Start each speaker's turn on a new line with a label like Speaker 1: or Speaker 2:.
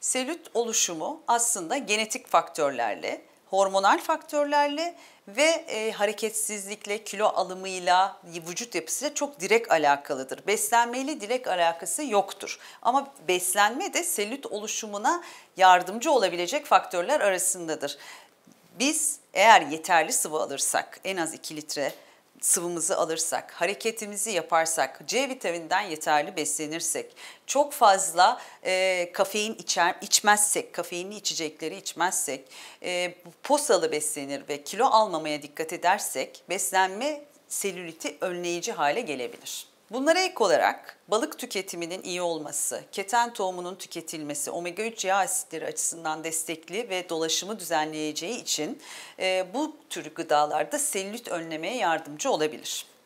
Speaker 1: Selülit oluşumu aslında genetik faktörlerle, hormonal faktörlerle ve e, hareketsizlikle, kilo alımıyla, vücut yapısıyla çok direkt alakalıdır. Beslenmeyle direkt alakası yoktur. Ama beslenme de selülit oluşumuna yardımcı olabilecek faktörler arasındadır. Biz eğer yeterli sıvı alırsak en az 2 litre sıvımızı alırsak, hareketimizi yaparsak, C vitamininden yeterli beslenirsek, çok fazla e, kafein içer, içmezsek, kafeinli içecekleri içmezsek, e, posalı beslenir ve kilo almamaya dikkat edersek beslenme selüliti önleyici hale gelebilir. Bunlara ek olarak balık tüketiminin iyi olması, keten tohumunun tüketilmesi, omega-3 yağ asitleri açısından destekli ve dolaşımı düzenleyeceği için e, bu tür gıdalarda selülit önlemeye yardımcı olabilir.